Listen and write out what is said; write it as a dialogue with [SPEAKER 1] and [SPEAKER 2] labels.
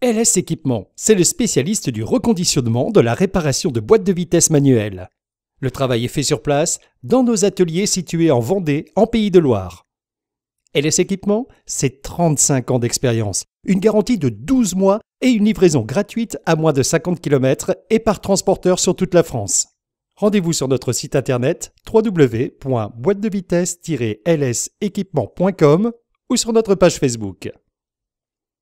[SPEAKER 1] LS Équipement, c'est le spécialiste du reconditionnement de la réparation de boîtes de vitesse manuelles. Le travail est fait sur place, dans nos ateliers situés en Vendée, en Pays de Loire. LS Équipement, c'est 35 ans d'expérience, une garantie de 12 mois et une livraison gratuite à moins de 50 km et par transporteur sur toute la France. Rendez-vous sur notre site internet www.boite-de-vitesse-lsequipement.com ou sur notre page Facebook.